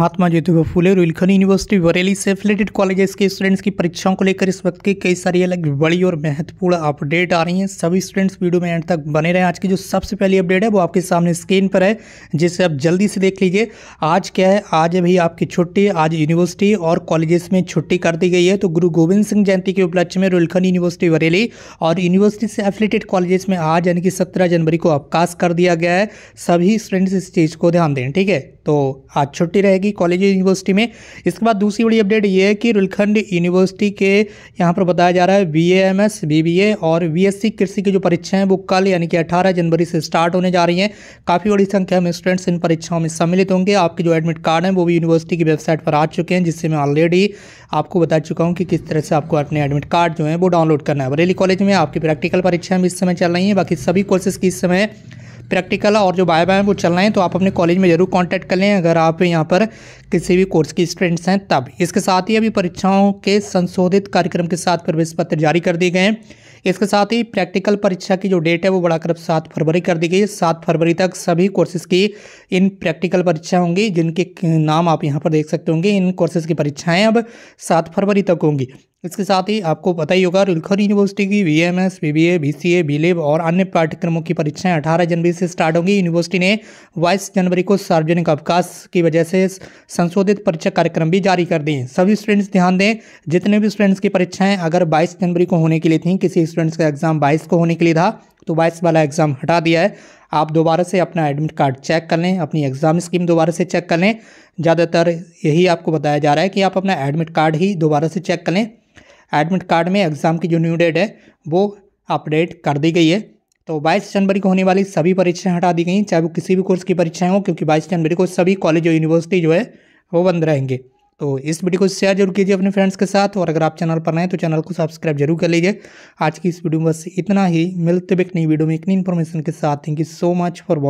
महात्मा Jyotiba Phule Rohilkhand university Bareilly से related colleges के students की परीक्षाओं को लेकर इस वक्त की कई सारी अलग बड़ी और महत्वपूर्ण अपडेट आ रही हैं सभी स्टूडेंट्स वीडियो में एंड तक बने रहे आज की जो सबसे पहली अपडेट है वो आपके सामने स्क्रीन पर है जिसे आप जल्दी से देख लीजिए आज क्या है आज अभी आपकी छुट्टी आज यूनिवर्सिटी और कॉलेजेस में छुट्टी कर दी गई है तो गुरु गोविंद सिंह जयंती के उपलक्ष्य में रुलखन यूनिवर्सिटी बरेली और यूनिवर्सिटी से एफिलेटेड कॉलेजेस में आज यानी कि सत्रह जनवरी को अवकाश कर दिया गया है सभी स्टूडेंट्स इस चीज़ को ध्यान दें ठीक है तो आज छुट्टी रहेगी मिलेगी कॉलेज यूनिवर्सिटी में इसके बाद दूसरी बड़ी अपडेट ये है कि रुलखंड यूनिवर्सिटी के यहाँ पर बताया जा रहा है B M S B B A और बी एस सी कृषि की जो परीक्षाएं वो कल यानी कि अठारह जनवरी से स्टार्ट होने जा रही हैं काफ़ी बड़ी संख्या में स्टूडेंट्स इन परीक्षाओं में सम्मिलित होंगे आपके जो एडमिट कार्ड हैं वो भी यूनिवर्सिटी की वेबसाइट पर आ चुके हैं जिससे मैं ऑलरेडी आपको बता चुका हूँ कि किस तरह से आपको अपने एडमिट कार्ड जो है वो डाउनलोड करना है बरेली कॉलेज में आपकी प्रैक्टिकल परीक्षाएं भी इस समय चल रही हैं बाकी सभी कोर्सेज़ की इस समय प्रैक्टिकल और जो बाय बाय वो चलना है तो आप अपने कॉलेज में ज़रूर कॉन्टैक्ट कर लें अगर आप यहाँ पर किसी भी कोर्स की स्टूडेंट्स हैं तब इसके साथ ही अभी परीक्षाओं के संशोधित कार्यक्रम के साथ प्रवेश पत्र जारी कर दिए गए हैं इसके साथ ही प्रैक्टिकल परीक्षा की जो डेट है वो बढ़ाकर अब सात फरवरी कर दी गई है सात फरवरी तक सभी कोर्सेज की इन प्रैक्टिकल परीक्षा होंगी जिनके नाम आप यहाँ पर देख सकते होंगे इन कोर्सेज की परीक्षाएं अब सात फरवरी तक होंगी इसके साथ ही आपको पता ही होगा रुलखर यूनिवर्सिटी की V M S B B A B C A और अन्य पाठ्यक्रमों की परीक्षाएं 18 जनवरी से स्टार्ट होंगी यूनिवर्सिटी ने 22 जनवरी को सार्वजनिक अवकाश की वजह से संशोधित परीक्षा कार्यक्रम भी जारी कर दिए सभी स्टूडेंट्स ध्यान दें जितने भी स्टूडेंट्स की परीक्षाएँ अगर बाईस जनवरी को होने के लिए थी किसी स्टूडेंट्स का एग्जाम बाईस को होने के लिए था तो बाईस वाला एग्ज़ाम हटा दिया है आप दोबारा से अपना एडमिट कार्ड चेक कर लें अपनी एग्ज़ाम स्कीम दोबारा से चेक कर लें ज़्यादातर यही आपको बताया जा रहा है कि आप अपना एडमिट कार्ड ही दोबारा से चेक कर लें एडमिट कार्ड में एग्ज़ाम की जो न्यू डेट है वो अपडेट कर दी गई है तो 22 जनवरी को होने वाली सभी परीक्षाएं हटा दी गई चाहे वो किसी भी कोर्स की परीक्षाएं हो क्योंकि 22 जनवरी को सभी कॉलेज और यूनिवर्सिटी जो है वो बंद रहेंगे तो इस वीडियो को शेयर जरूर कीजिए अपने फ्रेंड्स के साथ और अगर आप चैनल पर नए तो चैनल को सब्सक्राइब जरूर कर लीजिए आज की इस वीडियो में बस इतना ही मिलते हुए एक नई वीडियो में इतनी इन्फॉर्मेशन के साथ thank you so much for watch